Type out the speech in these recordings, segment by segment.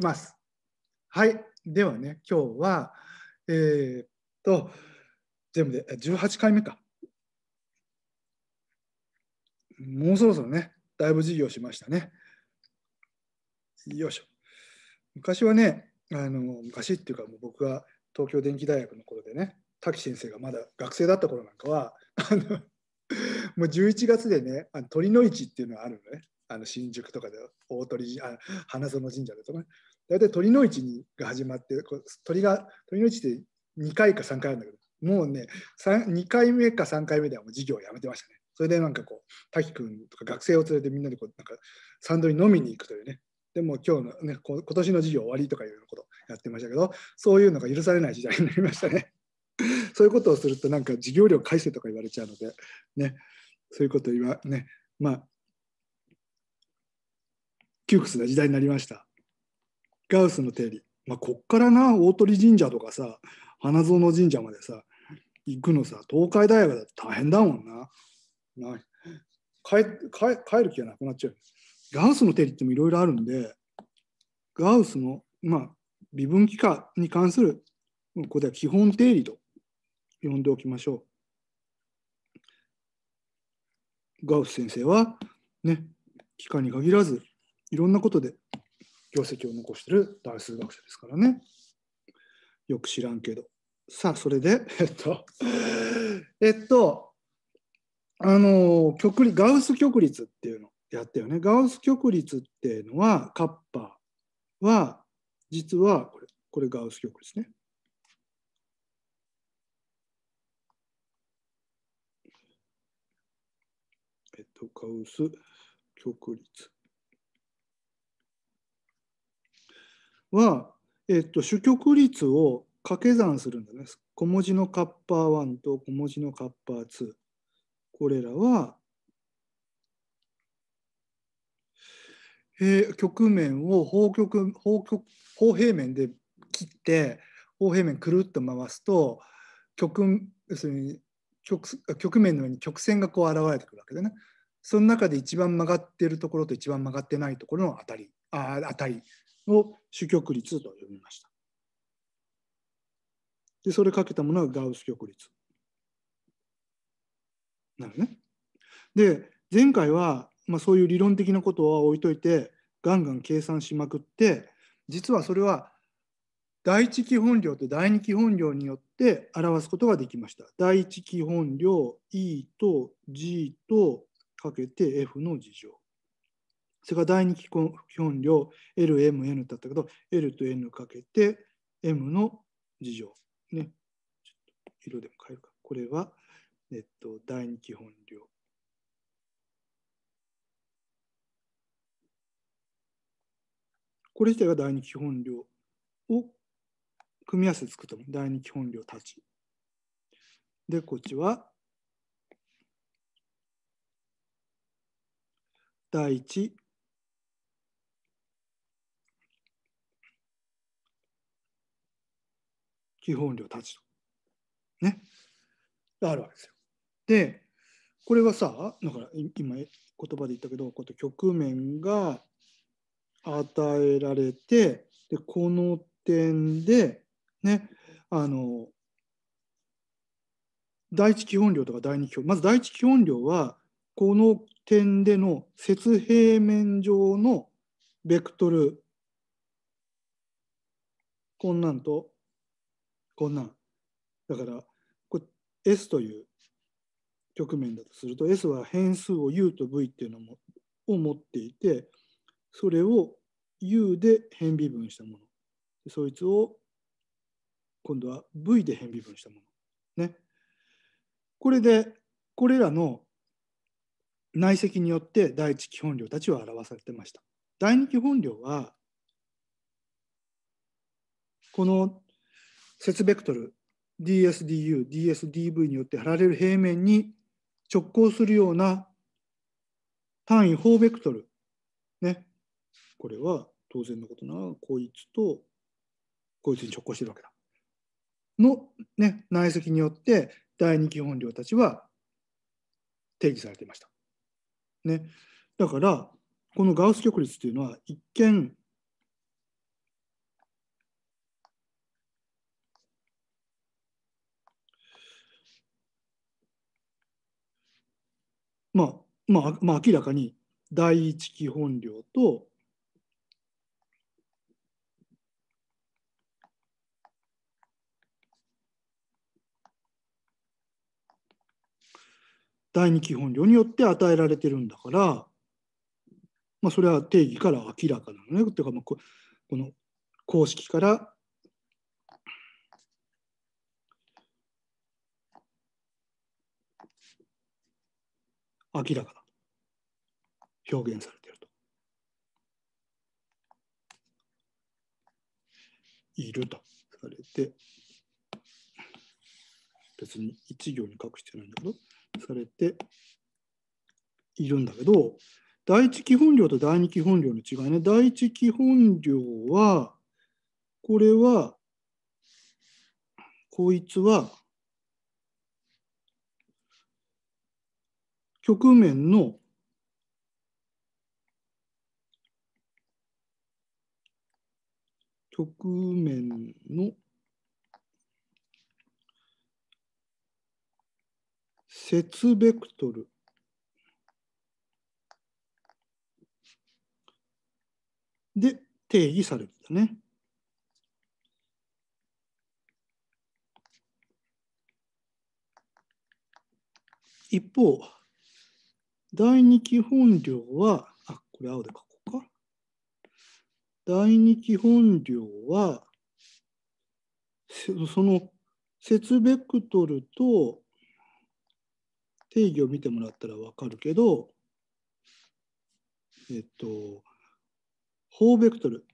ます。はい。ではね、今日は、えー、っと、全部で18回目か。もうそろそろね、だいぶ授業しましたね。よいしょ。昔はね、あの昔っていうか、もう僕が東京電機大学の頃でね、滝先生がまだ学生だった頃なんかは、あのもう11月でね、あの鳥の市っていうのがあるのね。あの新宿とかで大鳥あ花園神社でとかね大体鳥の市が始まって鳥が鳥の市って2回か3回あるんだけどもうね2回目か3回目ではもう授業をやめてましたねそれでなんかこう滝君とか学生を連れてみんなでこうなんかサンドに飲みに行くというねでも今日のねこ今年の授業終わりとかいうようなことやってましたけどそういうのが許されない時代になりましたね そういうことをするとなんか授業料返せとか言われちゃうのでねそういうことを言わねまあ窮屈な時代になりましたガウスの定理、まあ、こっからな大鳥神社とかさ花園神社までさ行くのさ東海大学だって大変だもんな。な帰帰る気がなくなっちゃう。ガウスの定理ってもいろいろあるんでガウスの、まあ、微分幾何に関するここでは基本定理と呼んでおきましょう。ガウス先生はね、期間に限らずいろんなことで業績を残してる大数学者ですからね。よく知らんけど。さあ、それで、えっと、えっと、あの、極率、ガウス極率っていうのやったよね。ガウス極率っていうのは、カッパは、実は、これ、これガウス極率ね。えっと、ガウス極率。は、えっと、主曲率を掛け算するんだね。小文字のカッパー1と小文字のカッパー2。これらは、えー、局面を方局方局方平面で切って方平面くるっと回すと局要するに局曲面の上に曲線がこう現れてくるわけだね。その中で一番曲がってるところと一番曲がってないところの当たりあ当たりを主極率と呼びました。で、それかけたものがガウス極率。なるね。で、前回は、まあ、そういう理論的なことは置いといて、ガンガン計算しまくって、実はそれは第一基本量と第二基本量によって表すことができました。第一基本量 E と G とかけて F の事情。それから第二基本量 LMN だったけど L と N かけて M の事情ね色でも変えるかこれはえっと第二基本量これ自体が第二基本量を組み合わせて作ったもの第二基本量たちでこっちは第一基本料たちと。ね。あるわけですよ。で、これはさ、だから今言葉で言ったけど、こう局面が与えられて、で、この点で、ね、あの、第一基本量とか第二基本、まず第一基本量は、この点での節平面上のベクトル、こんなんとこんなんだからこれ S という局面だとすると S は変数を U と V っていうのもを持っていてそれを U で変微分したものそいつを今度は V で変微分したものねこれでこれらの内積によって第一基本量たちは表されてました第二基本量はこの節ベクトル DSDU、DSDV によって貼られる平面に直行するような単位方ベクトル。ね。これは当然のことなこいつとこいつに直行してるわけだ。の、ね、内積によって第二基本量たちは定義されていました。ね。だから、このガウス極率というのは一見まあまあまあ、明らかに第一基本量と第二基本量によって与えられてるんだから、まあ、それは定義から明らかなのね。ていうかまあこの公式から明らかだと表現されていると。いるとされて別に一行に隠してないんだけどされているんだけど第一基本量と第二基本量の違いね第一基本量はこれはこいつは局面の局面の節ベクトルで定義されてたね。一方第2基本量は、あ、これ青で書こうか。第2基本量は、その節ベクトルと定義を見てもらったらわかるけど、えっと、方ベクトル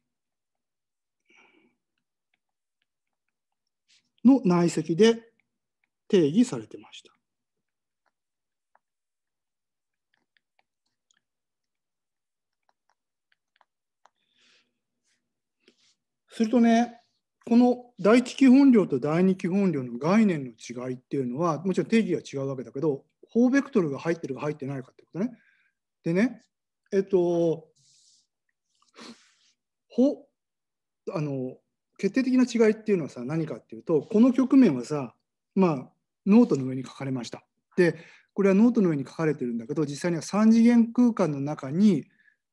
の内積で定義されてました。するとねこの第一基本量と第二基本量の概念の違いっていうのはもちろん定義が違うわけだけど法ベクトルが入ってるか入ってないかってことね。でねえっとほあの決定的な違いっていうのはさ何かっていうとこの局面はさまあノートの上に書かれました。でこれはノートの上に書かれてるんだけど実際には3次元空間の中に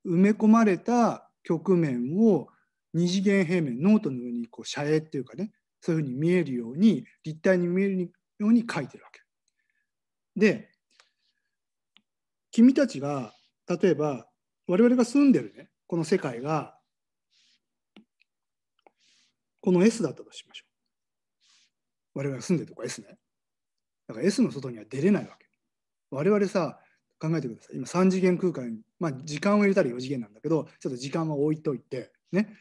埋め込まれた局面を二次元平面ノートの上にこう遮影っていうかねそういうふうに見えるように立体に見えるように書いてるわけ。で君たちが例えば我々が住んでるねこの世界がこの S だったとしましょう。我々が住んでるとこ S ね。だから S の外には出れないわけ。我々さ考えてください今3次元空間まあ時間を入れたら4次元なんだけどちょっと時間は置いといてね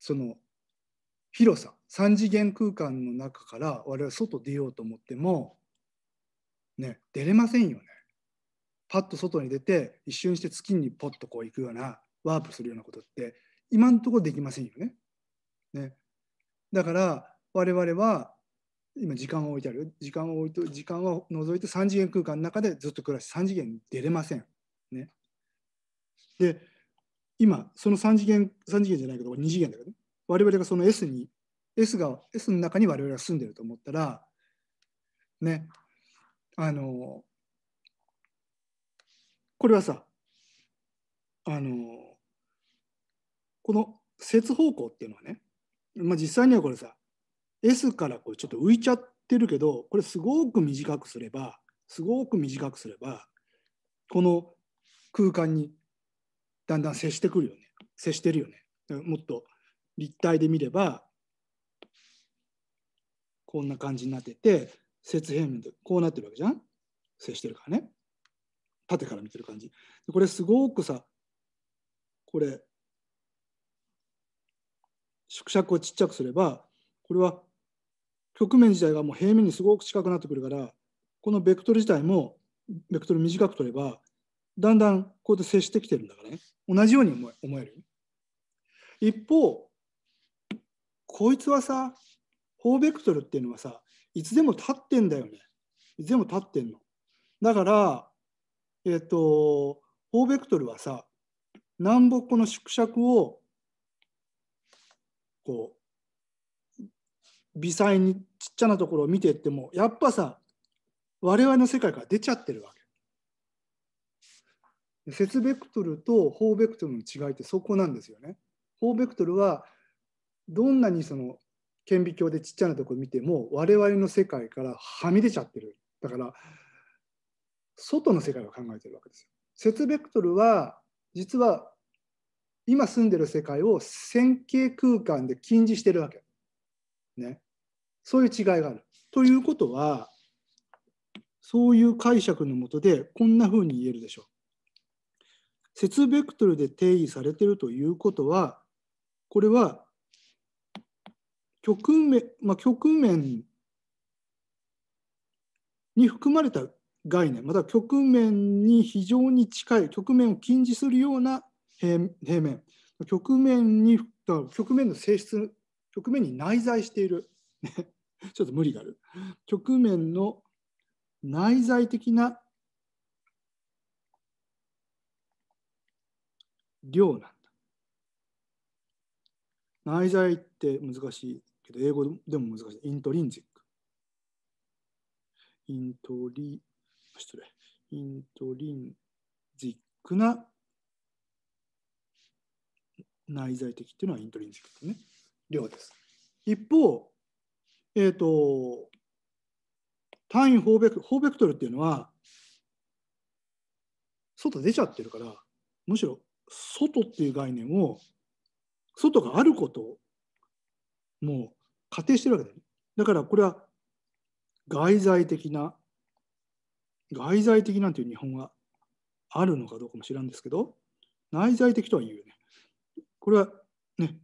その広さ3次元空間の中から我々外出ようと思ってもね出れませんよね。パッと外に出て一瞬して月にポッとこう行くようなワープするようなことって今のところできませんよね。ねだから我々は今時間を置いてある時間を置いて時間を除いて3次元空間の中でずっと暮らし3次元に出れません。ね、で今、その3次元、3次元じゃないけど、2次元だけど、ね、我々がその S に、S が、S の中に我々が住んでると思ったら、ね、あの、これはさ、あの、この接方向っていうのはね、まあ、実際にはこれさ、S からこうちょっと浮いちゃってるけど、これすごく短くすれば、すごく短くすれば、この空間にだんだん接してくるよね接してるよねもっと立体で見ればこんな感じになってて接平面でこうなってるわけじゃん接してるからね縦から見てる感じこれすごくさこれ縮尺をちっちゃくすればこれは局面自体がもう平面にすごく近くなってくるからこのベクトル自体もベクトル短く取ればだんだんこうやって接してきてるんだからね同じように思え思える一方こいつはさ法ベクトルっていうのはさいつでも立ってんだよねいつでも立ってんのだからえっ、ー、と法ベクトルはさ南北の縮尺をこう微細にちっちゃなところを見ていってもやっぱさ我々の世界から出ちゃってるわけ。節ベクトルと法ベクトルの違いってそこなんですよね。法ベクトルはどんなにその顕微鏡でちっちゃなとこ見ても我々の世界からはみ出ちゃってる。だから外の世界を考えてるわけですよ。節ベクトルは実は今住んでる世界を線形空間で禁じしてるわけ。ね。そういう違いがある。ということはそういう解釈のもとでこんなふうに言えるでしょう。節ベクトルで定義されているということはこれは局面,、まあ、局面に含まれた概念また局面に非常に近い局面を禁じするような平面局面に局面の性質局面に内在している ちょっと無理がある局面の内在的な量なんだ。内在って難しいけど、英語でも難しい。イントリンジック。イントリ、失礼。イントリンジックな内在的っていうのはイントリンジックですね。量です。一方、えっ、ー、と、単位方ベク、方ベクトルっていうのは、外出ちゃってるから、むしろ外っていう概念を外があることをもう仮定してるわけだよね。だからこれは外在的な外在的なんていう日本があるのかどうかも知らんですけど内在的とは言うよね。これはね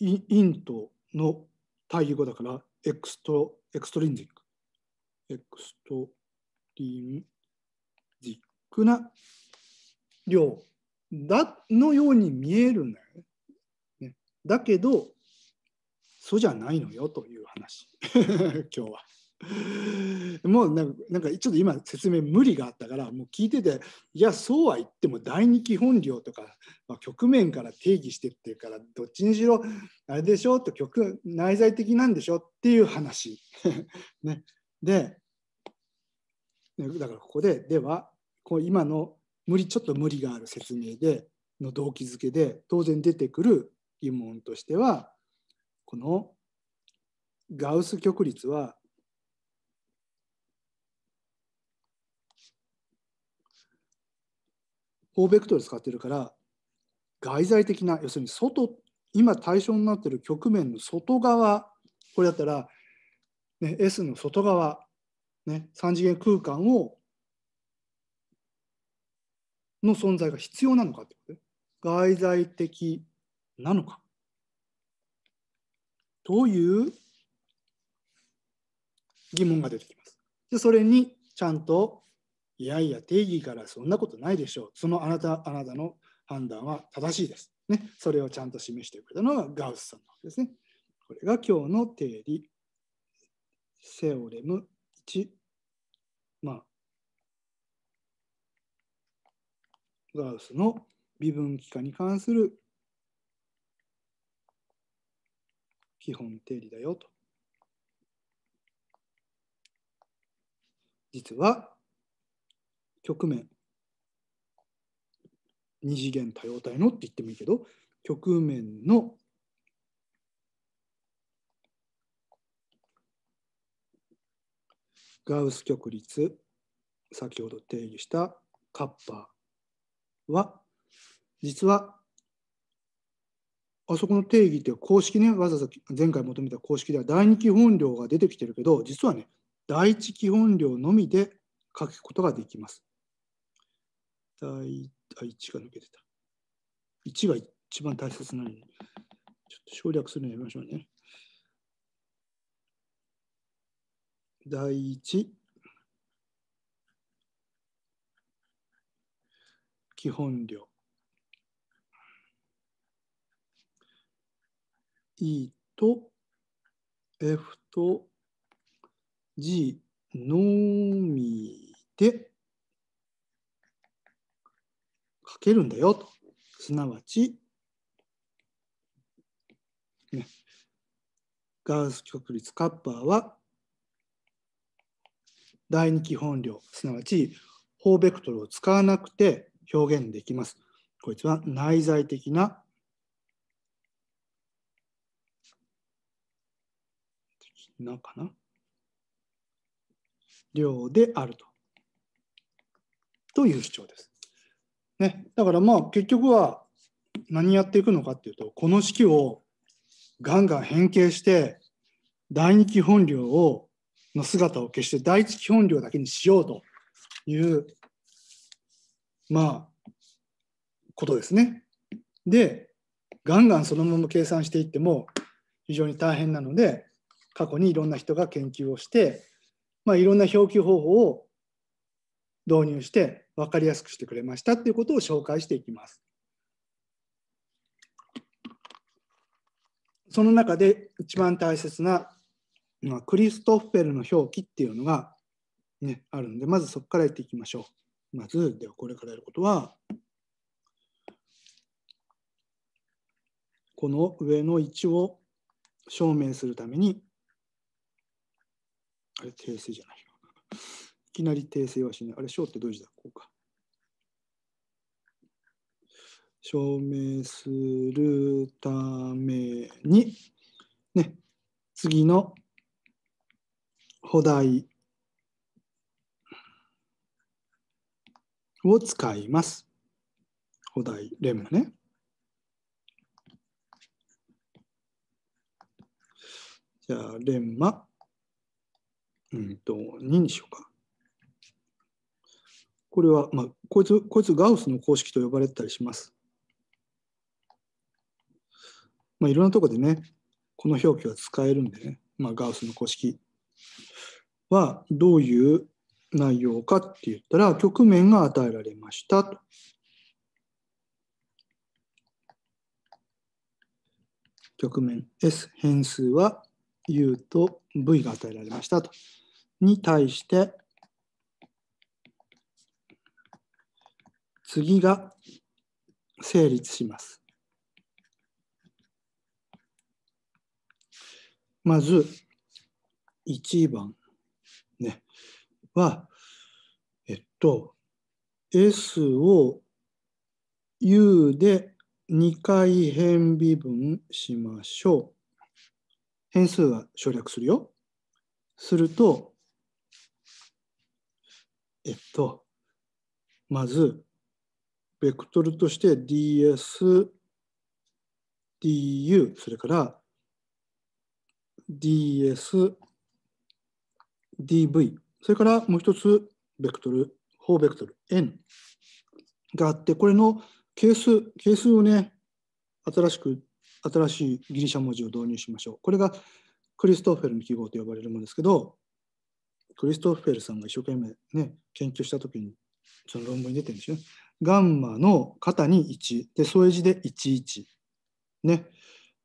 陰との対義語だからエクストエクストリンジックエクストリンジックな量だのように見えるんだよね。だけど、そうじゃないのよという話、今日は。もうなんかちょっと今説明無理があったからもう聞いてていやそうは言っても第二基本量とか、まあ、局面から定義してっていうからどっちにしろあれでしょと局内在的なんでしょっていう話、ね、でだからここでではこう今の無理ちょっと無理がある説明での動機づけで当然出てくる疑問としてはこのガウス極率は法ベクトル使ってるから外在的な要するに外今対象になってる局面の外側これだったら、ね、S の外側、ね、3次元空間をの存在が必要なのかってこと外在的なのかという疑問が出てきます。でそれにちゃんといやいや定義からそんなことないでしょうそのあなたあなたの判断は正しいです。ね、それをちゃんと示してくれたのがガウスさんなんですね。これが今日の定理セオレム1、まあ、ガウスの微分幾何に関する基本定理だよと。実は局面二次元多様体のって言ってもいいけど局面のガウス極率先ほど定義したカッパーは、実は、あそこの定義って公式ね、わざわざ前回求めた公式では第2基本量が出てきてるけど、実はね、第1基本量のみで書くことができます。第1が抜けてた。1が一番大切なのに、ちょっと省略するのやめましょうね。第1基本料 E と F と G のみでかけるんだよと。すなわち、ね、ガウス極率カッパーは第二基本量すなわち方ベクトルを使わなくて表現できます。こいつは内在的ななかな量であると。という主張です。ね、だからまあ結局は何やっていくのかっていうとこの式をガンガン変形して第二基本量をの姿を消して第一基本量だけにしようというまあ、ことですね。で、ガンガンそのまま計算していっても非常に大変なので、過去にいろんな人が研究をして、まあ、いろんな表記方法を導入して分かりやすくしてくれましたっていうことを紹介していきます。その中で一番大切な、クリストフェルの表記っていうのが、ね、あるのでまずそこからやっていきましょう。まず、ではこれからやることは、この上の位置を証明するために、あれ、訂正じゃない。いきなり訂正はしない。あれ、小ってどういう字だこうか。証明するために、ね、次の補題を使います。お題、レムね。じゃあ、レンマ、うんと、2にしようか。これは、まあ、こいつ、こいつガウスの公式と呼ばれてたりします。まあ、いろんなとこでね、この表記は使えるんでね、まあ、ガウスの公式はどういう内容かって言ったら、局面が与えられましたと。局面 S 変数は U と V が与えられましたと。に対して、次が成立します。まず、1番。は、えっと、S を U で2回変微分しましょう。変数は省略するよ。すると、えっと、まず、ベクトルとして ds、du、それから ds、dv それからもう一つ、ベクトル、方ベクトル n があって、これの係数、係数をね、新しく、新しいギリシャ文字を導入しましょう。これがクリストフェルの記号と呼ばれるものですけど、クリストフェルさんが一生懸命ね、研究したときに、その論文に出てるんですよね。ガンマの肩に1、で、添え字で11。ね。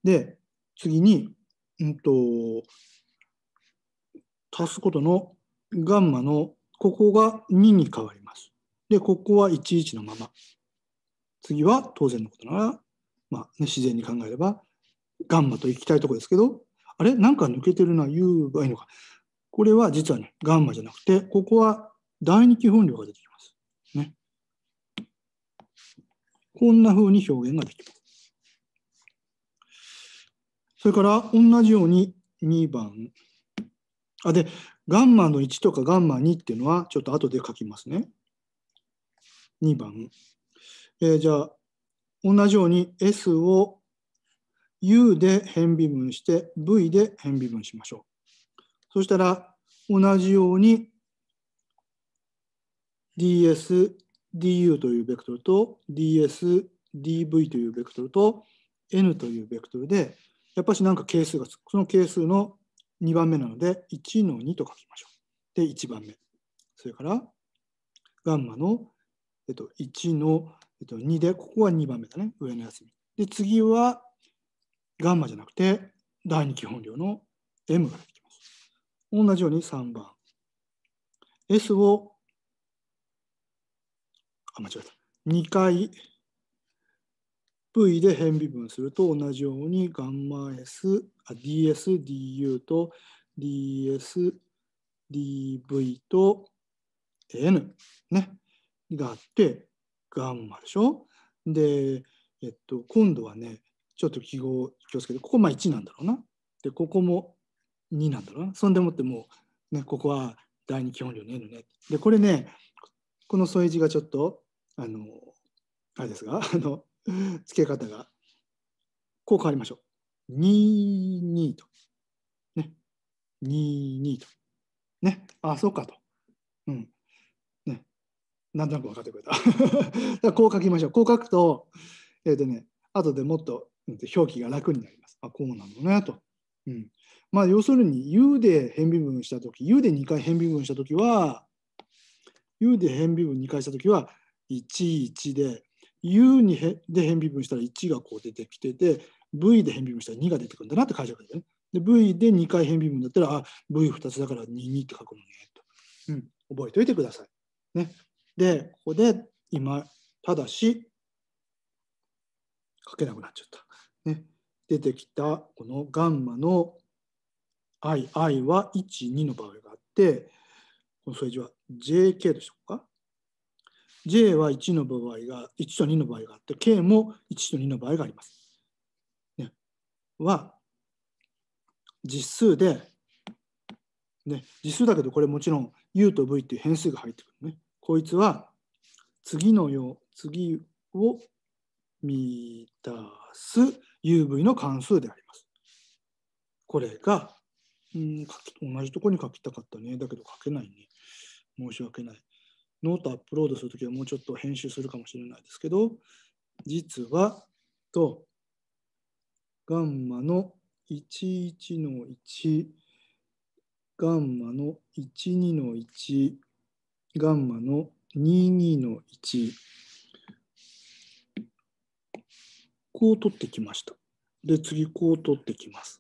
で、次に、うんと、足すことのガンマのここが2に変わります。で、ここは11のまま。次は当然のことなら、まあね、自然に考えれば、ガンマと行きたいとこですけど、あれなんか抜けてるな、言えばいいのか。これは実はね、ガンマじゃなくて、ここは第二基本量が出てきます。ね。こんな風に表現ができます。それから同じように2番。あで、ガンマの1とかガンマ2っていうのは、ちょっと後で書きますね。2番。えー、じゃあ、同じように S を U で変微分して V で変微分しましょう。そしたら、同じように ds、du というベクトルと ds、dv というベクトルと n というベクトルで、やっぱしなんか係数がつく。その係数の2番目なので、1の2と書きましょう。で、1番目。それから、ガンマの、えっと、1の、えっと、2で、ここは2番目だね。上の休み。で、次は、ガンマじゃなくて、第2基本量の M ができます。同じように3番。S を、あ、間違えた。2回 V で変微分すると同じようにガンマ S、DS、DU と DS、DV と N、ね、があって、ガンマでしょで、えっと、今度はね、ちょっと記号気をつけて、ここまあ1なんだろうな。で、ここも2なんだろうな。そんでもってもう、ね、ここは第二基本量の N ね。で、これね、この添え字がちょっと、あの、あれですが、あの、付け方がこう変わりましょう。22と。ね。22と。ね。ああ、そうかと。うん。ね。なんとなく分かってくれた。だこう書きましょう。こう書くと、えっ、ー、とね、後でもっと表記が楽になります。あ、こうなるのねと。うん。まあ、要するに、U で変微分したとき、U で2回変微分したときは、U で変微分2回したときは、11で、U にで変微分したら1がこう出てきてて、V で変微分したら2が出てくるんだなって解釈でね。で、V で2回変微分だったら、あ、V2 つだから22って書くのね、と。うん、覚えておいてください。ね。で、ここで今、ただし、書けなくなっちゃった。ね。出てきた、このガンマの i、i は1、2の場合があって、この数字は jk でしょうか J は1の場合が、1と2の場合があって、K も1と2の場合があります。ね、は、実数で、ね、実数だけど、これもちろん U と V っていう変数が入ってくるね。こいつは、次のよう、次を満たす UV の関数であります。これが、うん、同じとこに書きたかったね。だけど書けないね。申し訳ない。ノートアップロードするときはもうちょっと編集するかもしれないですけど、実は、と、ガンマの11の1、ガンマの12の1、ガンマの22の1、こう取ってきました。で、次こう取ってきます。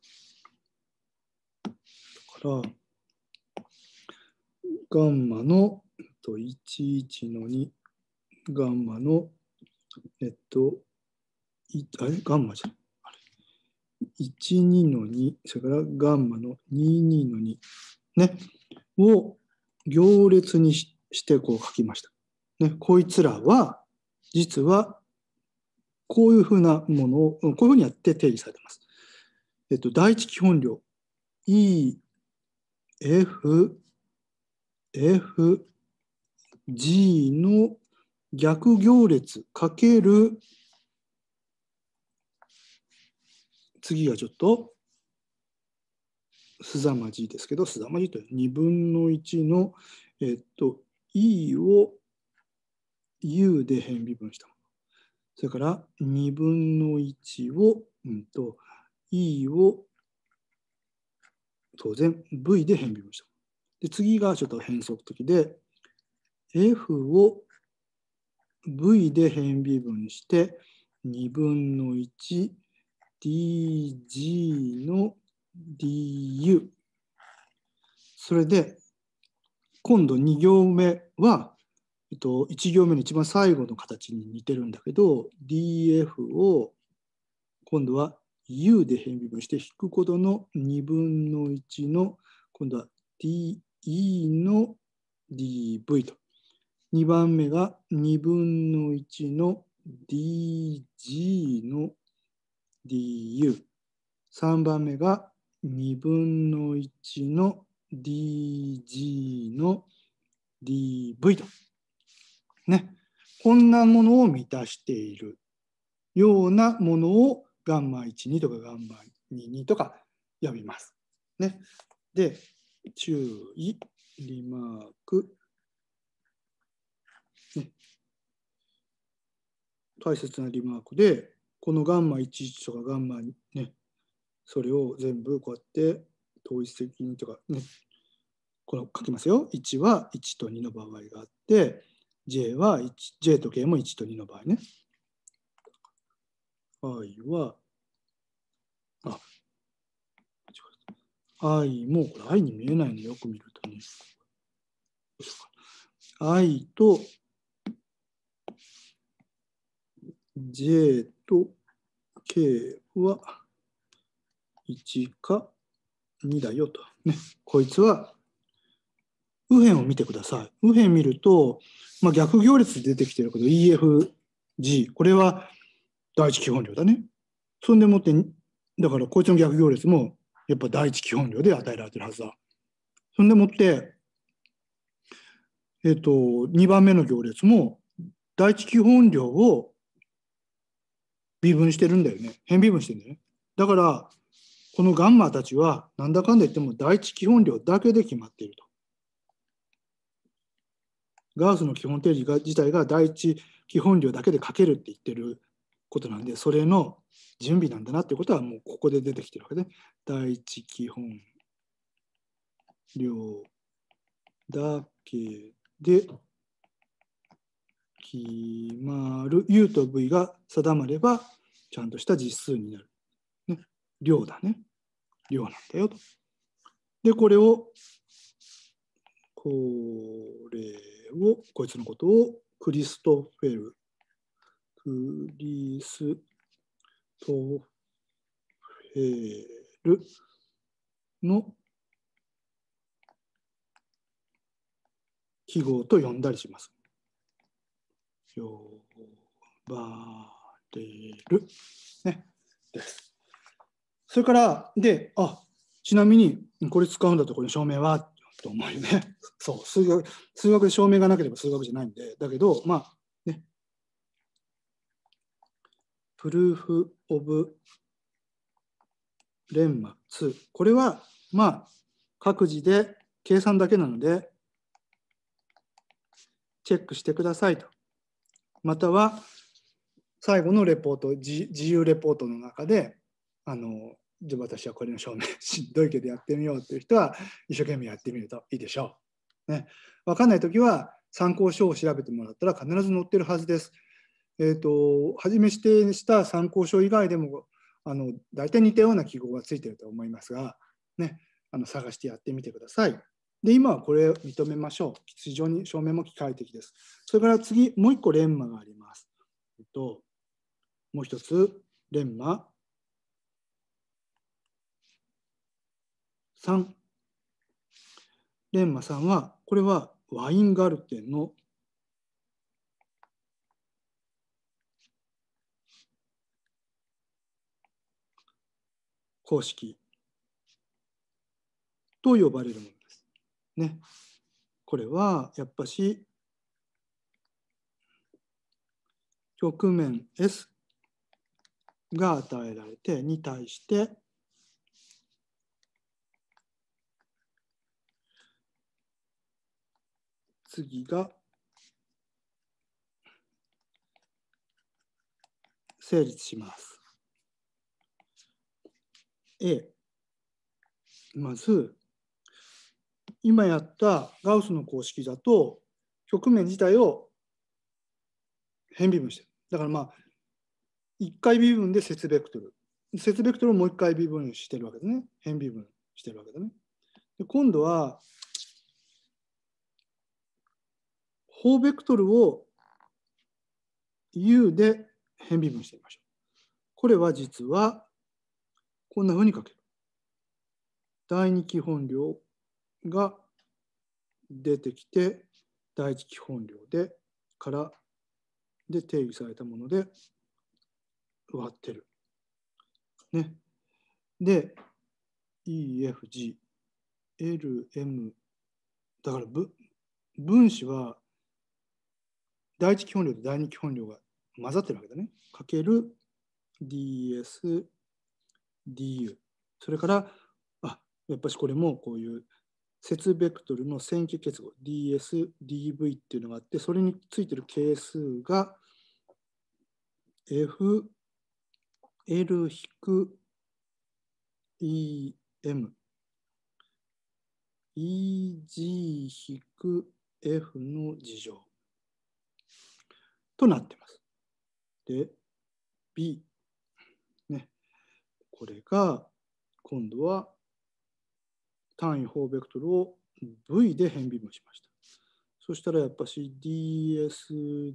だから、ガンマのと、11の2、ガンマの、えっと、いあれガンマじゃん。12の2、それからガンマの22の2、ね、を行列にしてこう書きました。ね、こいつらは、実は、こういうふうなものを、こういうふうにやって定義されています。えっと、第一基本量、E、F、F、G の逆行列かける次がちょっとすざまじいですけどすざまじという2分の1の、えっと、E を U で変微分したものそれから2分の1を、うんと、E を当然 V で変微分したもので次がちょっと変則的で F を V で変微分して、2分の 1dg の du。それで、今度2行目は、えっと、1行目の一番最後の形に似てるんだけど、df を今度は u で変微分して引くことの2分の1の今度は de の dv と。2番目が2分の1の dg の du。3番目が2分の1の dg の dv と。ね。こんなものを満たしているようなものをガンマ12とかガンマ22とか呼びます。ね。で、注意、リマーク、大切なリマークで、このガンマ11とかガンマにね、それを全部こうやって統一的にとかね、この書きますよ。1は1と2の場合があって、J は1、J と K も1と2の場合ね。I は、あ、I も、これ I に見えないのよく見るとね。I と J と K は1か2だよと。ね、こいつは右辺を見てください。右辺見ると、まあ、逆行列で出てきてるけど EFG これは第一基本量だね。そんでもってだからこいつの逆行列もやっぱ第一基本量で与えられてるはずだ。そんでもってえっと2番目の行列も第一基本量を微分してるんだよね。変微分してるんだよね。だから、このガンマたちは、なんだかんだ言っても第一基本量だけで決まっていると。ガウスの基本定理が自体が第一基本量だけで書けるって言ってることなんで、それの準備なんだなっていうことはもうここで出てきてるわけで、第一基本量だけで決まる U と V が定まればちゃんとした実数になる、ね、量だね量なんだよとでこれをこれをこいつのことをクリストフェルクリストフェルの記号と呼んだりします。呼ばれる、ね、です。それから、で、あちなみにこれ使うんだとこの証明はと思うよね。そう数学、数学で証明がなければ数学じゃないんで、だけど、まあ、ね、プルーフ・オブ・レンマ2。これは、まあ、各自で計算だけなので、チェックしてくださいとまたは最後のレポート自由レポートの中であのじゃあ私はこれの証明 しんどいけどやってみようという人は一生懸命やってみるといいでしょう。ね、分かんない時は参考書を調べてもらったら必ず載ってるはずです。えーと、初め指定した参考書以外でもあの大体似たような記号がついてると思いますが、ね、あの探してやってみてください。で、今はこれを認めましょう。非常に証明も機械的です。それから次、もう一個レンマがあります。えっと、もう一つ、レンマ3。レンマ3は、これはワインガルテンの公式と呼ばれるもの。ね、これはやっぱし局面 S が与えられてに対して次が成立します。A まず今やったガウスの公式だと局面自体を変微分してる。だからまあ1回微分で節ベクトル。節ベクトルをもう1回微分してるわけですね。変微分してるわけだね。で今度は方ベクトルを u で変微分してみましょう。これは実はこんなふうに書ける。第二基本量が出てきて第一基本量でからで定義されたもので割ってる。ね。で EFGLM だから分子は第一基本量と第二基本量が混ざってるわけだね。かける DS、DU。それから、あ、やっぱしこれもこういう節ベクトルの線形結合 DS、DV っていうのがあって、それについてる係数が F、L 引く EM、EG 引く F の事情となってます。で、B、ね、これが今度は単位方ベクトルを V で変微分しました。そしたらやっぱし DSDU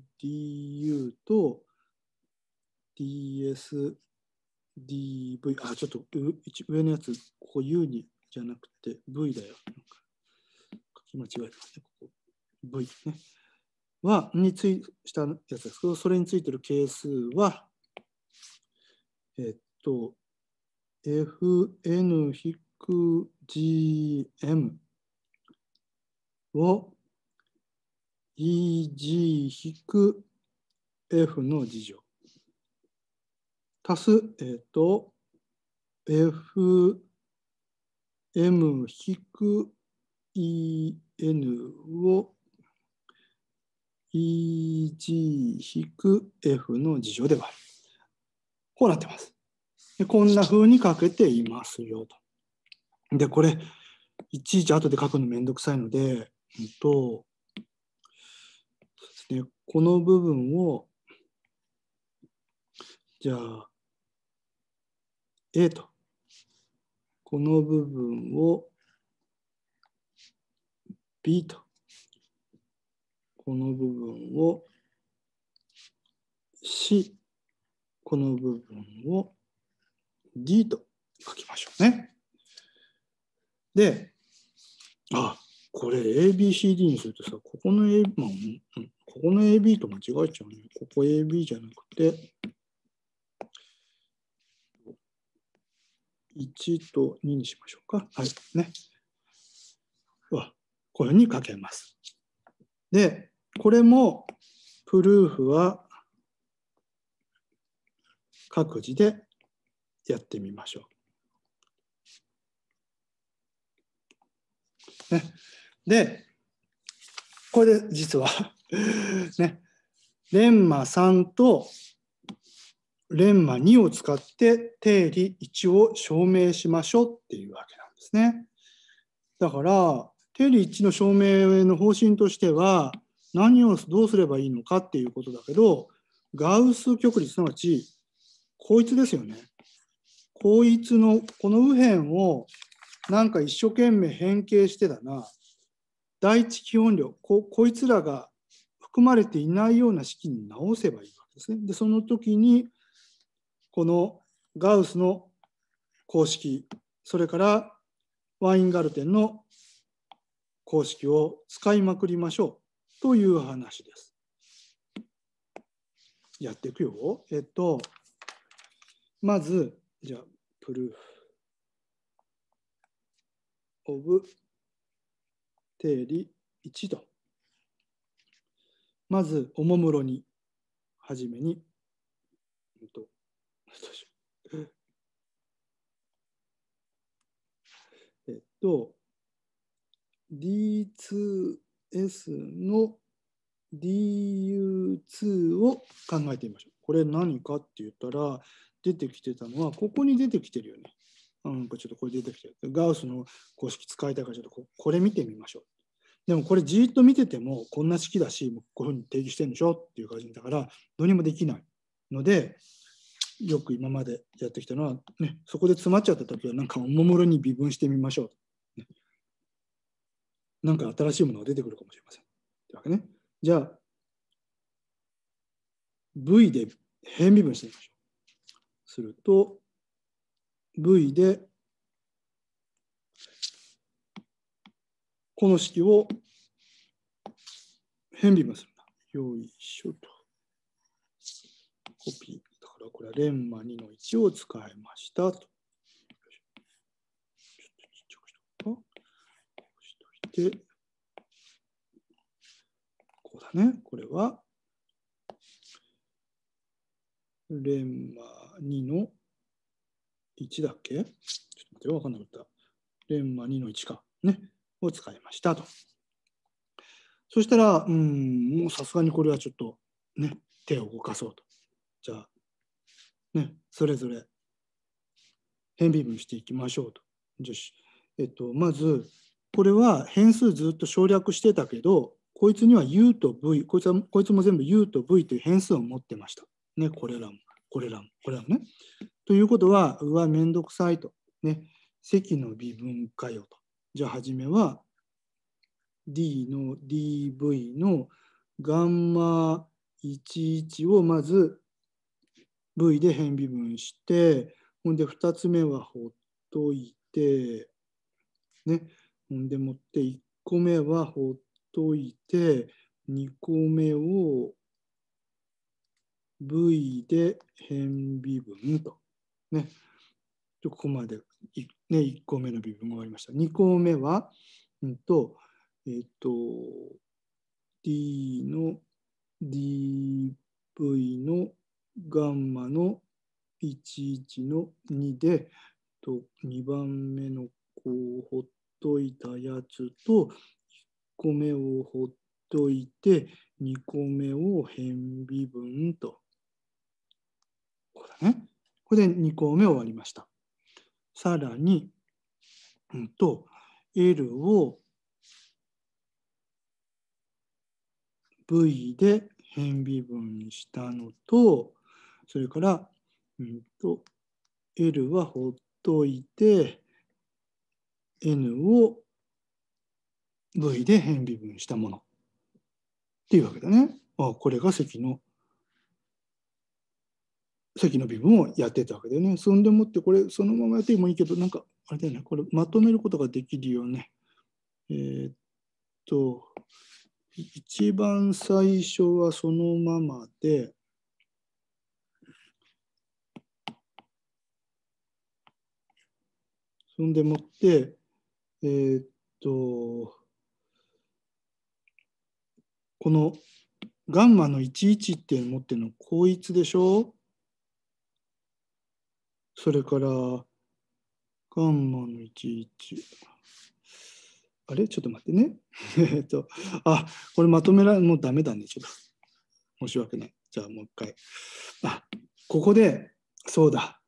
と DSDV、あ、ちょっと上のやつ、ここ U にじゃなくて V だよ。書き間違えますね、ここ。V ね。は、についしたやつですけど、それについてる係数は、えっと、fn 比 g m を EG-F の事乗足す、えっ、ー、と、FM-EN を EG-F の事乗で割る。こうなってます。こんな風にかけていますよと。で、これ、いちいち後で書くのめんどくさいので、とで、ね、この部分を、じゃあ、A と、この部分を B と、この部分を C、この部分を D と書きましょうね。で、あ、これ ABCD にするとさ、ここの A、まあ、ここの AB と間違えちゃうね。ここ AB じゃなくて、1と2にしましょうか。はい。ね。は、こういうふうに書けます。で、これも、プルーフは各自でやってみましょう。で、これで実は ね、レンマ3とレンマ2を使って定理1を証明しましょうっていうわけなんですね。だから定理1の証明の方針としては何をどうすればいいのかっていうことだけどガウス極律すなわちこいつですよね。こいつのこの右辺をなんか一生懸命変形してだな第一基本量ここいつらが含まれていないような式に直せばいいわけですね。でその時にこのガウスの公式それからワインガルテンの公式を使いまくりましょうという話です。やっていくよ。えっとまずじゃあプルーフ。of 定理1と。まず、おもむろに、はじめに、えっと、えっと、D2S の DU2 を考えてみましょう。これ何かって言ったら、出てきてたのは、ここに出てきてるよね。なんかちょっとこれ出てきて、ガウスの公式使いたいからちょっとこれ見てみましょう。でもこれじっと見ててもこんな式だし、こういうふうに定義してるんでしょっていう感じだから、どうにもできないので、よく今までやってきたのは、ね、そこで詰まっちゃった時はなんかおもむろに微分してみましょう、なんか新しいものが出てくるかもしれません。ってわけね。じゃあ、V で変微分してみましょう。すると、V でこの式を変微分するんよいしょと。コピー。だからこれはレンマ2の1を使いましたと。ちちっゃくししととこういて、こうだね、これは、レンマ2の1。1だっけちょっと待ってよ、わかんなかった。レンマ2の1か。ね。を使いましたと。そしたら、うん、もうさすがにこれはちょっと、ね、手を動かそうと。じゃあ、ね、それぞれ変微分していきましょうと。えっと、まず、これは変数ずっと省略してたけど、こいつには u と v、こいつはこいつも全部 u と v という変数を持ってました。ね、これらも、これらも、これらもね。ということは、うわ、めんどくさいと。ね、積の微分かよと。じゃあ、はじめは D の DV のガンマ11をまず V で変微分して、ほんで二つ目はほっといて、ね、ほんで持って一個目はほっといて、二個目を V で変微分と。ね。ここまで、ね、1項目の部分が終わりました。2項目は、うんと、えっ、ー、と、D の DV のガンマの11の2で、と2番目のこうほっといたやつと、1個目をほっといて、2個目を変微分と。ここだね。これで2項目終わりました。さらに、うんと、L を V で変微分したのと、それから、うんと、L はほっといて、N を V で変微分したもの。っていうわけだね。あこれが積の席の部分をやってたわけでねそんでもってこれそのままやってもいいけどなんかあれだよねこれまとめることができるよねえー、っと一番最初はそのままでそんでもってえー、っとこのガンマの11っていうの持ってるのいつでしょそれから、ガンマの11。あれちょっと待ってね。えっと、あ、これまとめられ、もうダメだね。ちょっと。申し訳ない。じゃあもう一回。あ、ここで、そうだ。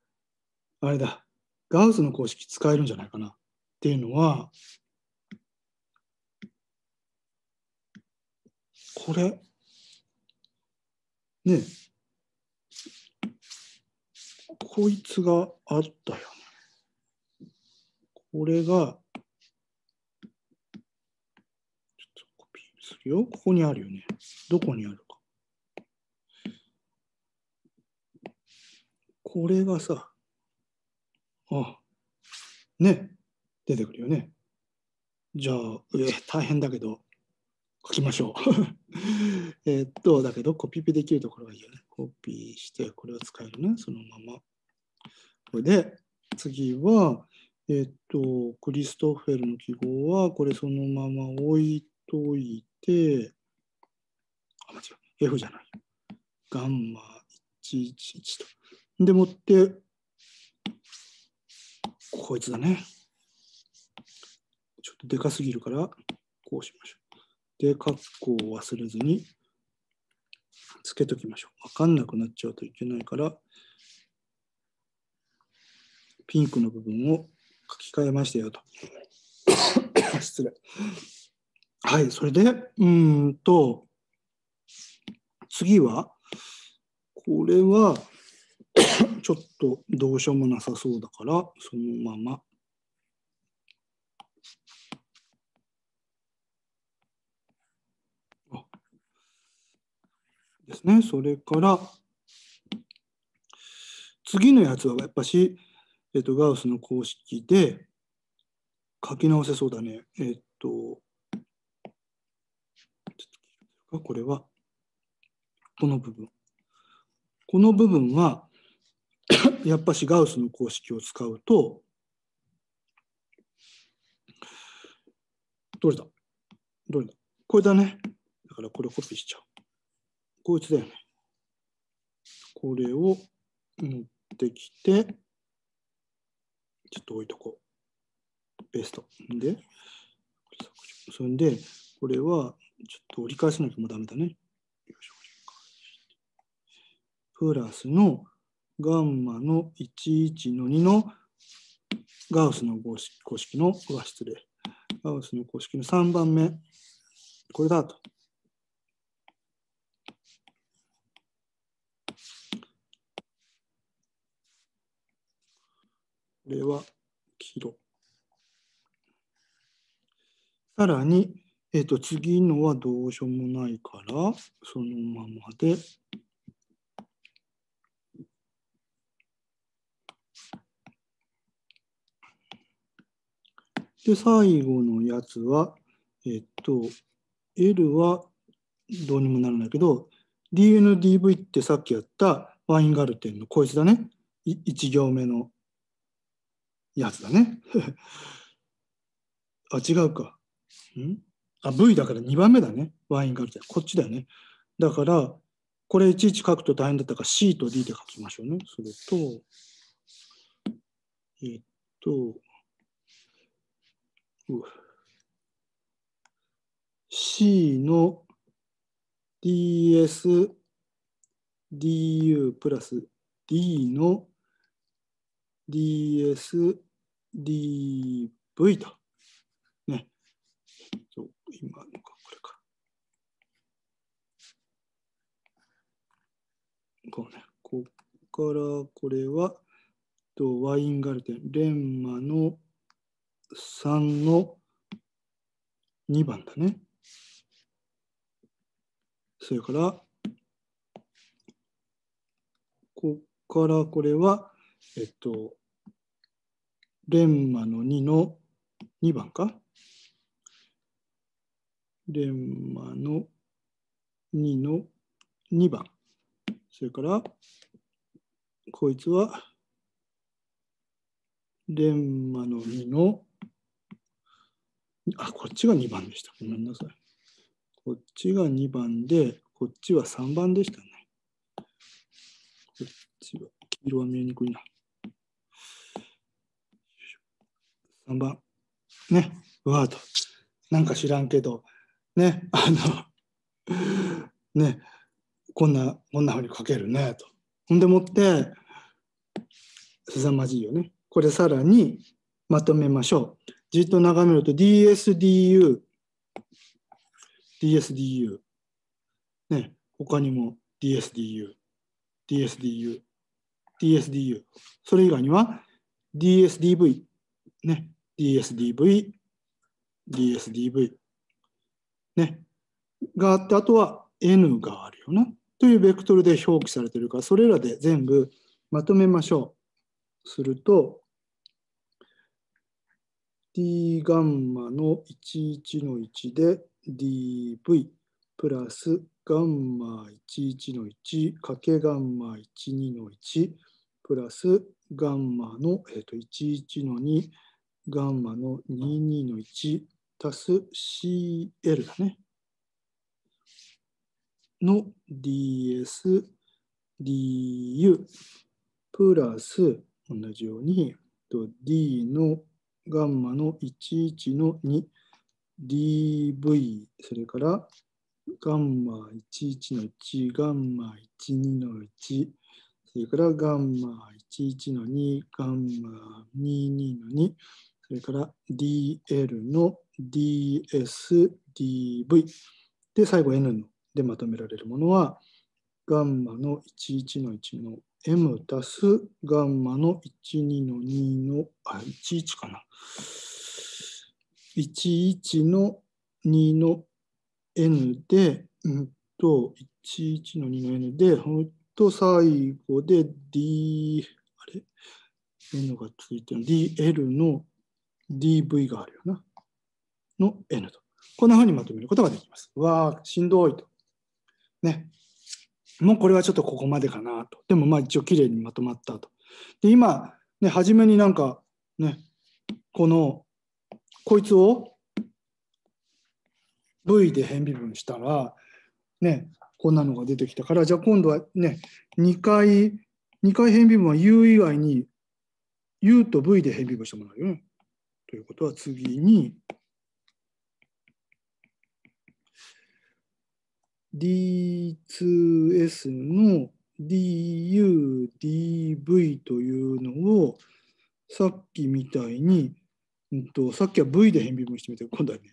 あれだ。ガウスの公式使えるんじゃないかな。っていうのは、これ。ねこいつがあったよこれが、ちょっとコピーするよ。ここにあるよね。どこにあるか。これがさ、あ、ね、出てくるよね。じゃあ、え大変だけど、書きましょう。えっと、だけどコピペできるところがいいよね。コピーして、これを使えるね、そのまま。これで、次は、えっと、クリストフェルの記号は、これそのまま置いといて、あ、間違え、F じゃない。ガンマ111と。でもって、こいつだね。ちょっとでかすぎるから、こうしましょう。で、括弧を忘れずにつけときましょう。わかんなくなっちゃうといけないから、ピンクの部分を書き換えましたよと。失礼。はい、それで、うんと、次は、これは、ちょっとどうしようもなさそうだから、そのままですね。それから、次のやつはやっぱし、えっと、ガウスの公式で書き直せそうだね。えっと、これは、この部分。この部分は、やっぱしガウスの公式を使うと、どれだどれだこれだね。だからこれをコピーしちゃう。こいつだよね。これを持ってきて、ちょっと置いとこう。ベスト。で、そんで、これはちょっと折り返さなきゃもうダメだね。プラスのガンマの11の2のガウスの公式の、和室失礼。ガウスの公式の3番目。これだと。れはキロ。さらに、えっ、ー、と、次のはどうしようもないから、そのままで。で、最後のやつは、えっ、ー、と、L はどうにもならないけど、DNDV ってさっきやったワインガルテンのこいつだね。1行目のやつだね。あ、違うか。んあ、V だから2番目だね。ワインがあるじゃん。こっちだよね。だから、これいちいち書くと大変だったから C と D で書きましょうね。それと、えっと、C の DS、du プラス D の DS、DV だ。ね。そう、今のか、これか。こうね。ここからこれは、とワインガルテン、レンマの3の2番だね。それから、ここからこれは、えっと、ンマの2の2番かンマの2の2番。それから、こいつは、ンマの2の、あ、こっちが2番でした。ごめんなさい。こっちが2番で、こっちは3番でしたね。こっちは、色は見えにくいな。3番、ね、ワード。なんか知らんけど、ね、あの ね、こんな、こんなふうに書けるね、と。ほんでもって、凄まじいよね。これさらにまとめましょう。じっと眺めると DSDU、DSDU、ね、他にも DSDU、DSDU、DSDU、それ以外には DSDV、ね、DSDV、DSDV、ね、があって、あとは N があるよな、というベクトルで表記されているから、それらで全部まとめましょう。すると、D ガンマの11の1で DV プラスガンマ11の1かけガンマ12の1プラスガンマの、えー、と11の2ガンマの22の1足す CL だね。の DS、DU プラス同じように D のガンマの11の 2DV それからガンマ11の1ガンマ12の1それからガンマ11の2ガンマ22の2それから DL の DS、DV。で、最後 N でまとめられるものは、ガンマの11の1の M たすガンマの12の2の、あ、11かな。11の2の N で、うんと、11の2の N で、ほんと最後で D、あれ ?N がついてる DL の dv があるよな。の n と。こんなふうにまとめることができます。わあ、しんどいと。ね。もうこれはちょっとここまでかなと。でもまあ一応きれいにまとまったと。で、今、ね、初めになんか、ね、この、こいつを v で変微分したら、ね、こんなのが出てきたから、じゃあ今度はね、2回、2回変微分は u 以外に u と v で変微分してもらうよね。ということは次に D2S の DUDV というのをさっきみたいに、うんと、さっきは V で変微分してみて今度はね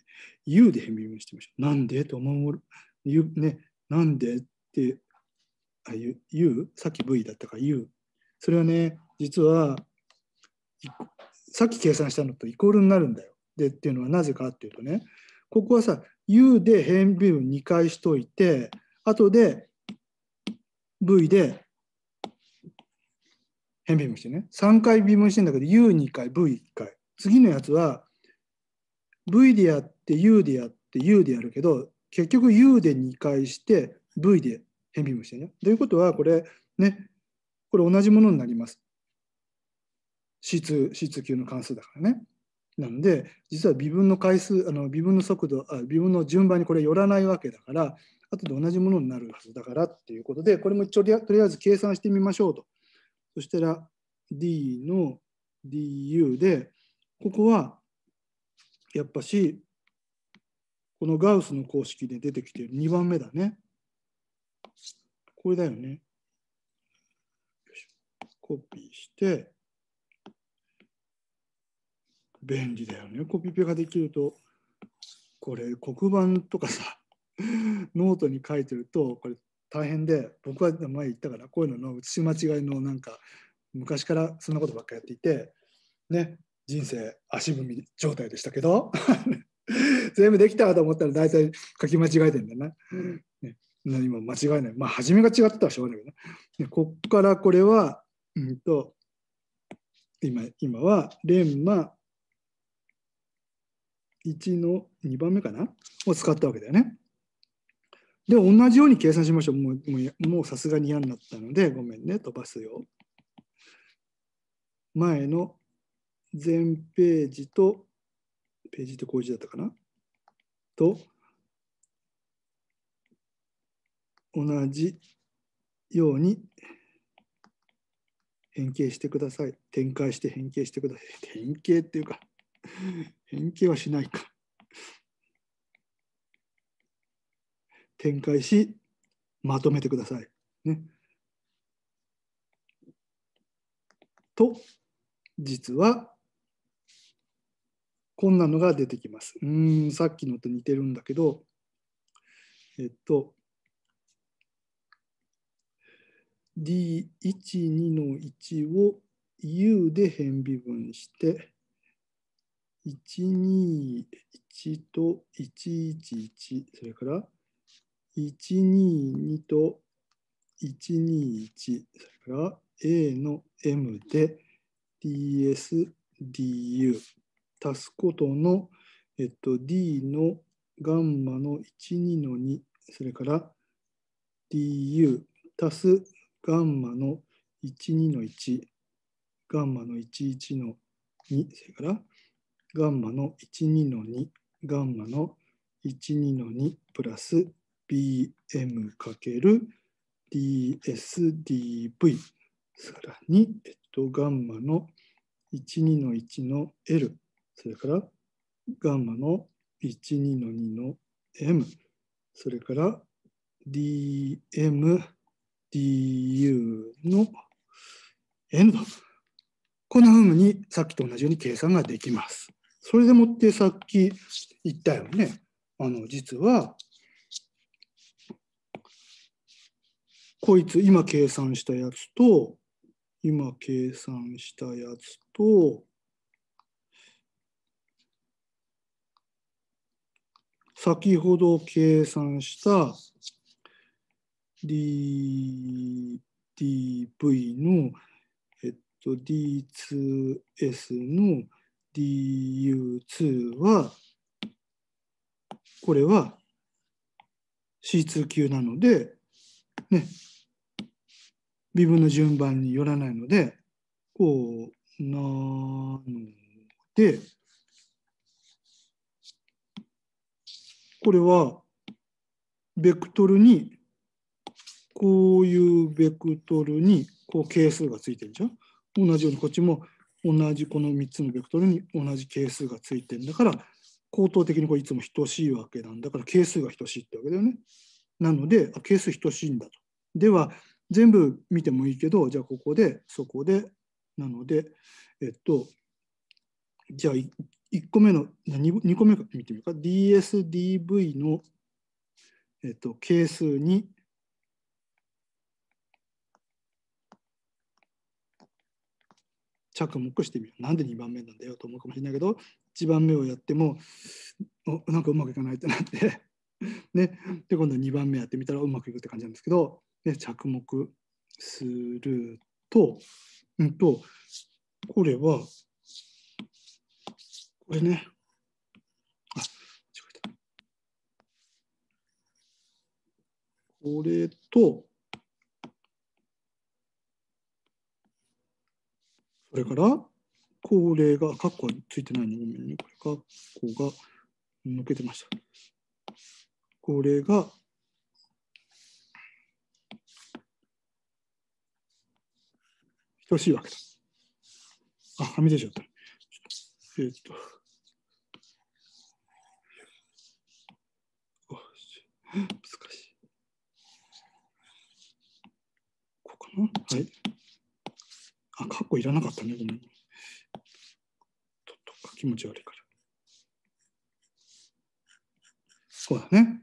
U で変微分してみましょう。なんでと思う、ね、なんでってあ U さっき V だったから U それはね実はさっき計算したのとイコールになるんだよ。でっていうのはなぜかっていうとねここはさ U で変微分2回しといて後で V で変微分してね3回微分してんだけど U2 回 V1 回次のやつは V でやって U でやって U でやるけど結局 U で2回して V で変微分してねということはこれねこれ同じものになります C2、C2 級の関数だからね。なんで、実は微分の回数、あの微分の速度あ、微分の順番にこれ寄らないわけだから、後で同じものになるはずだからっていうことで、これもとりあえず計算してみましょうと。そしたら D の DU で、ここはやっぱし、このガウスの公式で出てきている2番目だね。これだよね。コピーして、便利だよねコピペができるとこれ黒板とかさ ノートに書いてるとこれ大変で僕は前言ったからこういうのの写し間違いのなんか昔からそんなことばっかやっていてね人生足踏み状態でしたけど 全部できたかと思ったら大体書き間違えてんだよねね何も間違いないまあ初めが違ってたらしょうがないけどねでこっからこれは、うんと今今はレンマ1の2番目かなを使ったわけだよね。で、同じように計算しましょう。もう、もう、もうさすがに嫌になったので、ごめんね、飛ばすよ。前の全ページと、ページってこういう字だったかなと、同じように変形してください。展開して変形してください。変形っていうか延期はしないか。展開し、まとめてください。ね、と、実は、こんなのが出てきます。うん、さっきのと似てるんだけど、えっと、D12 の1を U で変微分して、121と111、それから122と121、それから A の M で DSDU 足すことの、えっと、D のガンマの12の2、それから DU 足すガンマの12の1、ガンマの11の2、それからガンマの12の2、ガンマの12の2プラス BM かける DSDV さらに、えっと、ガンマの12の1の L それからガンマの12の2の M それから DMDU の N とこんなふうにさっきと同じように計算ができます。それでもってさっき言ったよね。あの、実は、こいつ、今計算したやつと、今計算したやつと、先ほど計算した DDV の、えっと、D2S の du2 は、これは C2 級なので、ね、微分の順番によらないので、こうなので、これは、ベクトルに、こういうベクトルに、こう係数がついてるじゃん。同じようにこっちも同じこの3つのベクトルに同じ係数がついてるんだから口頭的にこれいつも等しいわけなんだから係数が等しいってわけだよね。なので係数等しいんだと。では全部見てもいいけどじゃあここでそこでなのでえっとじゃあ1個目の 2, 個目見てみるか DSDV の、えっと、係数に着目してみよう。なんで2番目なんだよと思うかもしれないけど、1番目をやっても、おなんかうまくいかないってなって ね、で、今度2番目やってみたらうまくいくって感じなんですけど、ね、着目すると、うんと、これは、これね、あ、間違えた。これと、これから、これが、カッコついてないの、ごめんね。これが、こが抜けてました。これが、等しいわけだ。あ、はみ出ちゃった。えー、っと。難しい。ここかなはい。あ、カッコいらなかったね、ごめん。ちょっと気持ち悪いから。そうだね。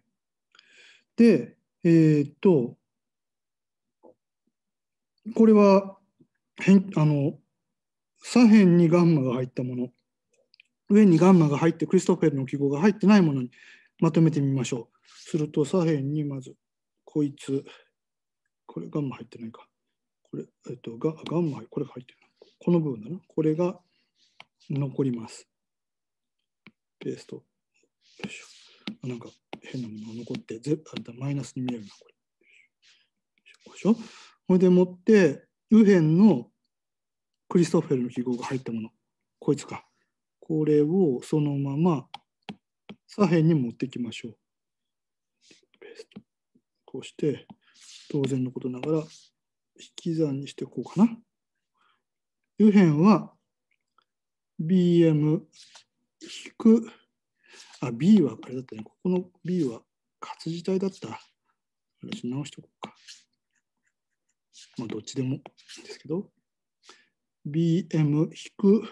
で、えー、っと、これは、変あの左辺にガンマが入ったもの、上にガンマが入ってクリストフェルの記号が入ってないものにまとめてみましょう。すると左辺にまず、こいつ、これガンマ入ってないか。これ、えっと、がガンマ、これが入ってるこの部分だな。これが残ります。ペースト。よいしょ。なんか変なものが残って、ぜあれマイナスに見えるな、これ。よいしょ。これでもって、右辺のクリストフェルの記号が入ったもの。こいつか。これをそのまま左辺に持ってきましょう。スト。こうして、当然のことながら、引き算にしてこうかな。右辺は BM 引く、あ、B はあれだったね。ここの B は活字体だった。私直しておこうか。まあ、どっちでもいいんですけど。BM 引く、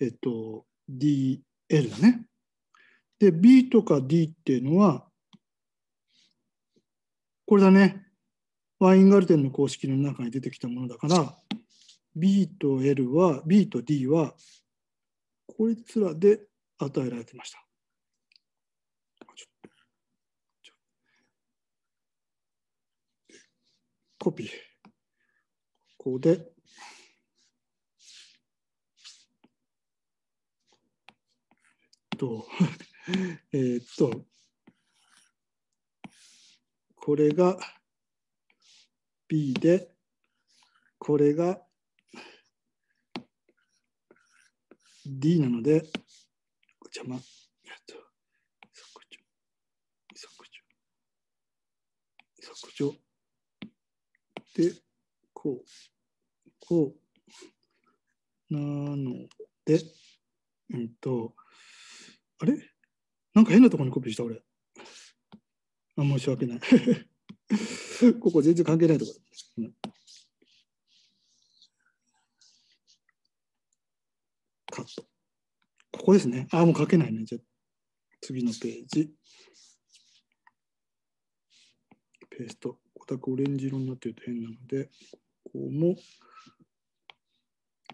えっと、DL だね。で、B とか D っていうのは、これだね。ワインガルテンの公式の中に出てきたものだから、B と L は、B と D は、これつらで与えられてました。コピー。ここで。えっと、えっと、これが、B でこれが D なので邪魔でこうこうなのでうんとあれなんか変なところにコピーした俺あ申し訳ない ここ全然関係ないところ、うん、カット。ここですね。ああ、もう書けないね。じゃ次のページ。ペースト。こたくオレンジ色になってると変なので、ここも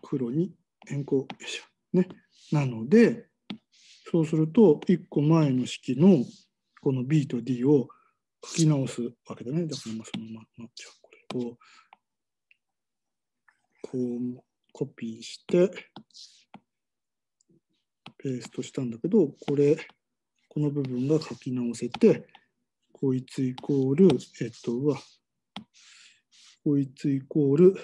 黒に変更。よいしょ。ね。なので、そうすると、1個前の式のこの B と D を書き直すわけだね。だからまあそのまま、じゃあこれをこうコピーして、ペーストしたんだけど、これ、この部分が書き直せて、こいつイコール、えっと、は、こいつイコール、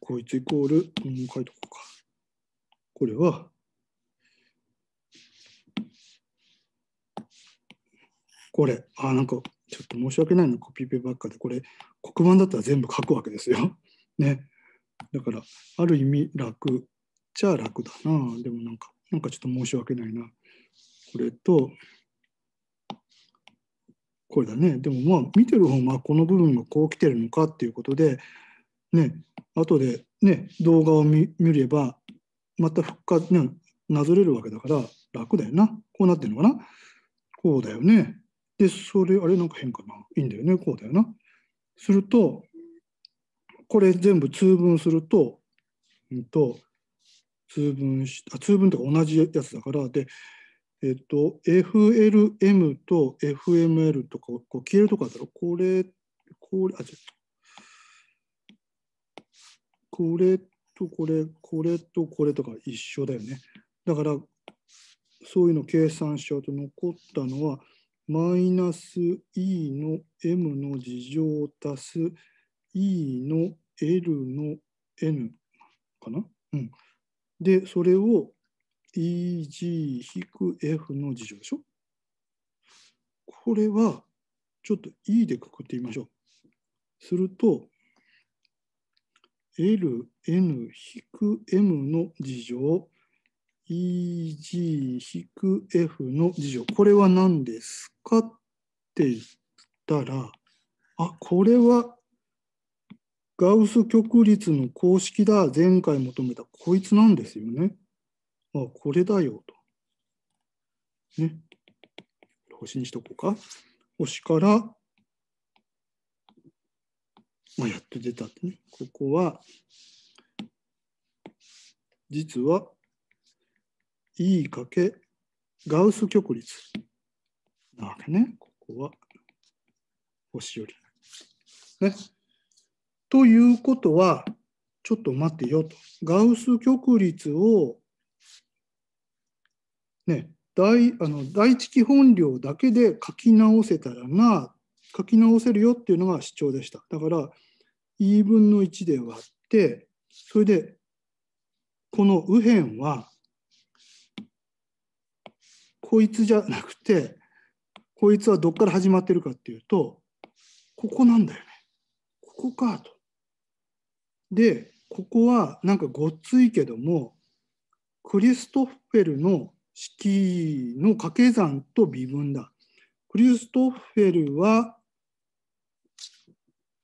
こいつイコール、うん、書いとこうか。これは、これ、あ、なんか、ちょっと申し訳ないな、コピペばっかで、これ、黒板だったら全部書くわけですよ。ね。だから、ある意味楽ちゃ楽だな。でもなんか、なんかちょっと申し訳ないな。これと、これだね。でもまあ、見てる方は、この部分がこう来てるのかっていうことで、ね、後でね、動画を見れば、また復活、ね、なぞれるわけだから楽だよな。こうなってるのかなこうだよね。で、それ、あれなんか変かな。いいんだよね。こうだよな。すると、これ全部通分すると、うんと、通分し、あ通分とか同じやつだから、で、えっと、FLM と FML とか、こう消えるとかあったら、これ、これ、あ、違う。これとこれ、これとこれとか一緒だよね。だから、そういうの計算しちゃうと残ったのは、マイナス E の M の事乗足す E の L の N かな、うん、で、それを EG-F の事乗でしょこれはちょっと E でくくってみましょう。すると LN-M の事乗 EG-F の事情、これは何ですかって言ったら、あ、これはガウス極率の公式だ。前回求めたこいつなんですよね。あ、これだよと。ね。星にしとこうか。星から、まあ、やっと出たってね。ここは、実は E かけガウス極率なわけね。ここは星より。ね。ということは、ちょっと待ってよと。ガウス極率を、ね、第あの第一基本量だけで書き直せたらな、書き直せるよっていうのが主張でした。だから、e 分の1で割って、それで、この右辺はこいつじゃなくてこいつはどっから始まってるかっていうとここなんだよねここかと。でここはなんかごっついけどもクリストフェルの式の掛け算と微分だ。クリストフェルは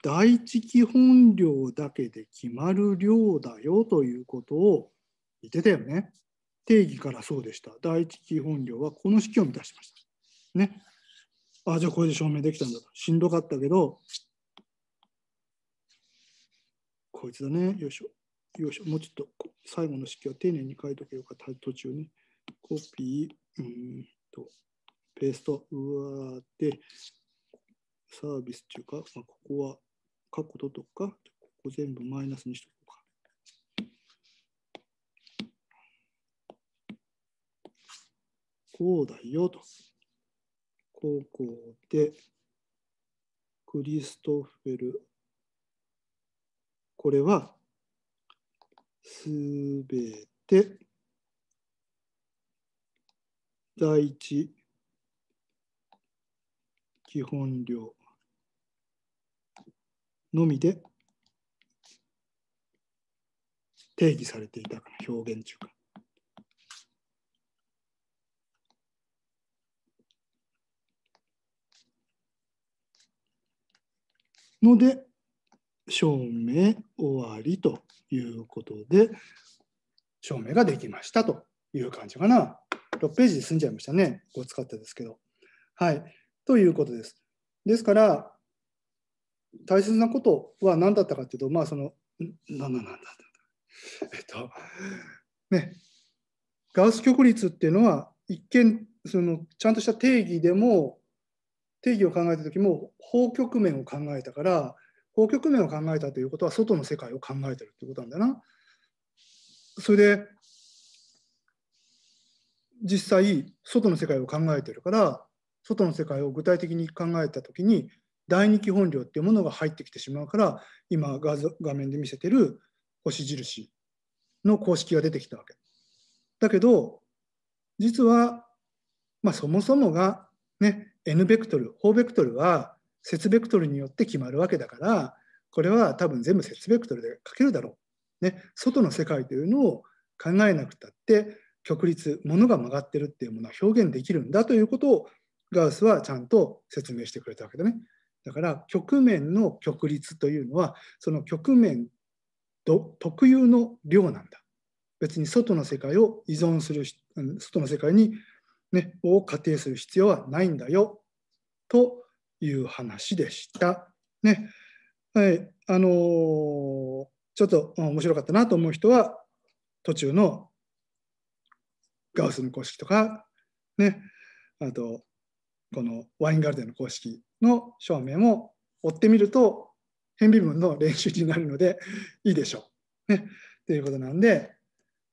第一基本量だけで決まる量だよということを言ってたよね。定義からそうでした。第一基本量はこの式を満たしました。ね。あ、じゃあこれで証明できたんだと。しんどかったけど、こいつだね。よいしょ。よいしょ。もうちょっと最後の式は丁寧に書いとけよかった。途中ね。コピー、うんと、ペースト、うわーって、サービスっていうか、まあ、ここは、カッコ取っとくか。ここ全部マイナスにしとく。ここよと。高校でクリストフェル。これはすべて第一基本量のみで定義されていたから表現中かので、証明終わりということで、証明ができましたという感じかな。6ページで済んじゃいましたね。こう使ってですけど。はい。ということです。ですから、大切なことは何だったかっていうと、まあ、その、なんだなんだ。えっと、ね、ガウス極率っていうのは、一見、その、ちゃんとした定義でも、定義を考えた時も法局面を考えたから法局面を考えたということは外の世界を考えてるってことなんだな。それで実際外の世界を考えてるから外の世界を具体的に考えた時に第二基本量っていうものが入ってきてしまうから今画画面で見せてる星印の公式が出てきたわけ。だけど実は、まあ、そもそもがね n ベクトル法ベクトルは節ベクトルによって決まるわけだからこれは多分全部節ベクトルで書けるだろう。ね、外の世界というのを考えなくたって極率、物が曲がってるっていうものは表現できるんだということをガウスはちゃんと説明してくれたわけだね。だから局面の極率というのはその局面と特有の量なんだ。別に外の世界を依存する外の世界にね、を仮定する必要はないんだよという話でした。ねはいあのー、ちょっと面白かったなと思う人は途中のガウスの公式とか、ね、あとこのワインガルデンの公式の証明も追ってみると変微分の練習になるのでいいでしょう。ね、ということなんで、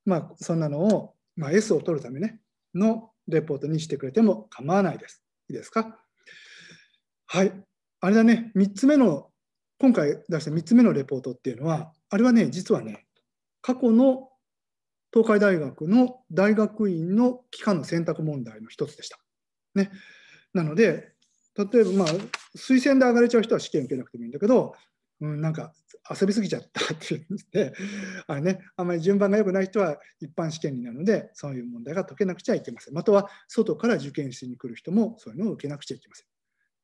まあ、そんなのを、まあ、S を取るため、ね、のレポートにしてくれても構わないです。いいですかはい。あれだね、3つ目の、今回出した3つ目のレポートっていうのは、あれはね、実はね、過去の東海大学の大学院の期間の選択問題の一つでした。ね、なので、例えば、まあ、推薦で上がれちゃう人は試験受けなくてもいいんだけど、うん、なんか遊びすぎちゃったっていうんであれ、ね、あんまり順番が良くない人は一般試験になるのでそういう問題が解けなくちゃいけませんまたは外から受験室に来る人もそういうのを受けなくちゃいけません、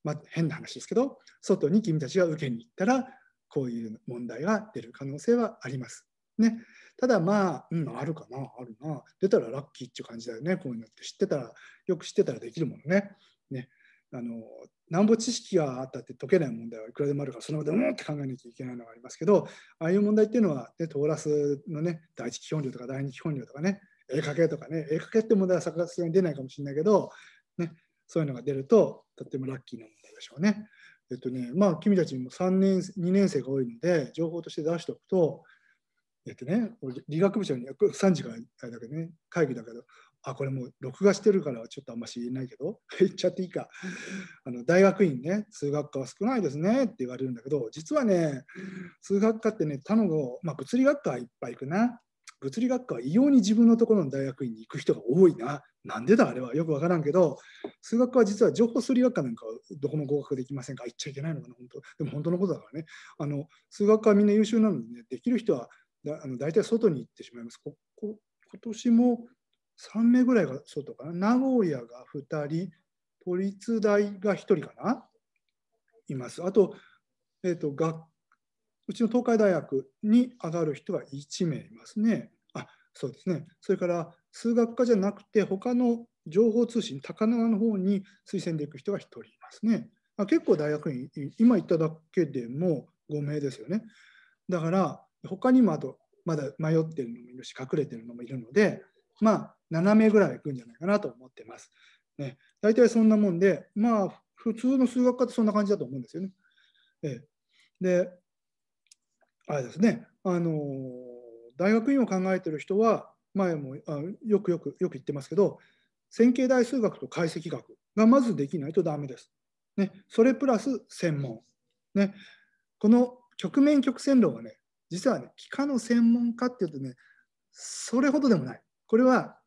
まあ、変な話ですけど外に君たちが受けに行ったらこういう問題が出る可能性はあります。ね、ただまあ、うん、あるかな、あるな、出たらラッキーっていう感じだよね、こういうのって知ってたら、よく知ってたらできるものね。ねあのなんぼ知識があったって解けない問題はいくらでもあるからそのままでうんって考えなきゃいけないのがありますけどああいう問題っていうのは、ね、トーラスのね第一基本量とか第二基本量とかね絵描けとかね絵描けって問題はさすがに出ないかもしれないけど、ね、そういうのが出るととってもラッキーな問題でしょうね。えっとねまあ君たちにも3年2年生が多いので情報として出しておくとえっとね理学部長に3時からだけどね会議だけどあこれもう録画してるからちょっとあんまし言えないけど 言っちゃっていいかあの大学院ね数学科は少ないですねって言われるんだけど実はね数学科ってね他の、まあ、物理学科はいっぱい行くな物理学科は異様に自分のところの大学院に行く人が多いななんでだあれはよく分からんけど数学科は実は情報数理学科なんかどこも合格できませんか言っちゃいけないのかな本当でも本当のことだからねあの数学科はみんな優秀なので、ね、できる人はだあの大体外に行ってしまいます。ここ今年も3名ぐらいが外かな。名古屋が2人、都立大が1人かな。います。あと、えーと、学うちの東海大学に上がる人は1名いますね。あそうですね。それから数学科じゃなくて、他の情報通信、高輪の方に推薦でいく人が1人いますね。あ結構大学院、今行っただけでも5名ですよね。だから、他にもあと、まだ迷ってるのもいるし、隠れてるのもいるので、まあ、7名ぐらいいくんじゃないかなと思ってます。ね、大体そんなもんで、まあ、普通の数学科ってそんな感じだと思うんですよね。ええ、で、あれですね、あの大学院を考えてる人は、前もあよくよくよく言ってますけど、線形代数学と解析学がまずできないとダメです。ね、それプラス専門。ね、この局面曲線論はね、実はね、幾何の専門家っていうとね、それほどでもない。これは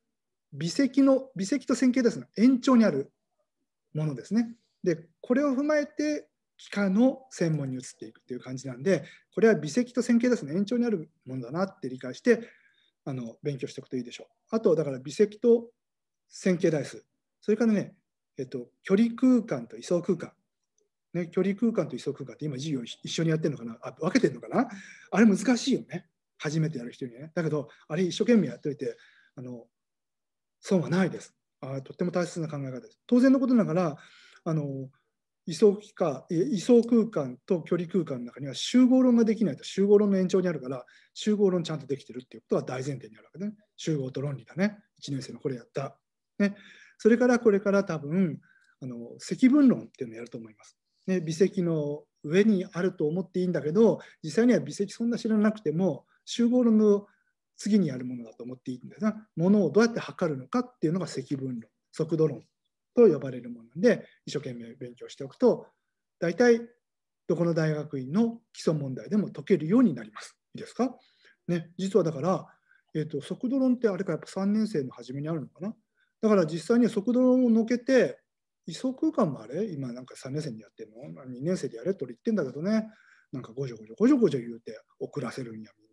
微積の微積と線形ですの延長にあるものですね。でこれを踏まえて幾何の専門に移っていくっていう感じなんでこれは微積と線形ですね延長にあるものだなって理解してあの勉強しておくといいでしょう。あとだから微積と線形代数それからね、えっと、距離空間と位相空間、ね、距離空間と位相空間って今授業一緒にやってるのかなあ分けてるのかなあれ難しいよね初めてやる人にねだけどあれ一生懸命やっておいてあの損はないです。あとっても大切な考え方です。当然のことながらあの位相機か位相空間と距離空間の中には集合論ができないと集合論の延長にあるから集合論ちゃんとできてるっていうことは大前提にあるわけね。集合と論理だね。1年生のこれやった。ね、それからこれから多分あの積分論っていうのをやると思います。ね、微積の上にあると思っていいんだけど実際には微積そんな知らなくても集合論の次にやるものだと思っていいんですがものをどうやって測るのかっていうのが積分論速度論と呼ばれるもので一生懸命勉強しておくと大体どこの大学院の基礎問題でも解けるようになります。いいですか、ね、実はだから、えーと、速度論ってあれかやっぱ3年生の初めにあるのかなだから実際に速度論をのけて位相空間もあれ今なんか3年生にやってんの ?2 年生でやれと言ってんだけどねなんかごじょごじょごじょごじょ言うて遅らせるんやみ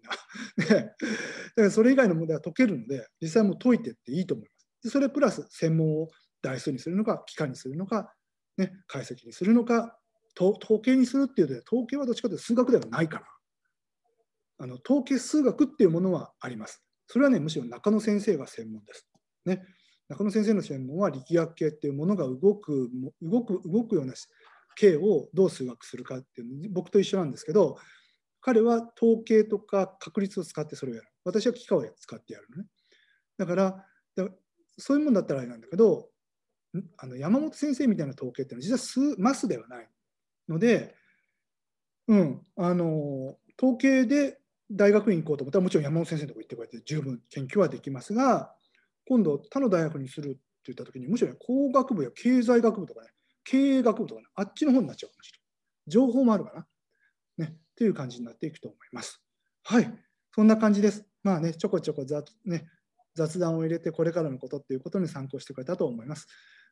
みな。だからそれ以外の問題は解けるので、実際も解いてっていいと思います。でそれプラス専門を台数にするのか、機関にするのか、ね、解析にするのか、統計にするっていうので、統計はどっちかというと数学ではないから、あの統計数学っていうものはあります。それはね、むしろ中野先生が専門です。ね、中野先生の専門は力学系っていうものが動く動く動くような系をどう数学するかっていう僕と一緒なんですけど彼は統計とか確率を使ってそれをやる。私は機械を使ってやるのね。だからだそういうもんだったらあれなんだけどあの山本先生みたいな統計っていうのは実は数マスではないので、うん、あの統計で大学院行こうと思ったらもちろん山本先生のとこ行ってこうやって十分研究はできますが今度他の大学にするって言った時にむしろ、ね、工学部や経済学部とかね経営学部とかねあっちの方になっちゃうかもしれない情報もあるかなという感じになっていくと思います。はい、そんな感じです。まあね、ちょこちょこ雑,、ね、雑談を入れて、これからのことっていうことに参考してくれたと思います。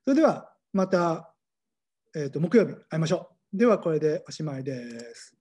それではまた、えーと、と木曜日会いましょう。ではこれでおしまいです。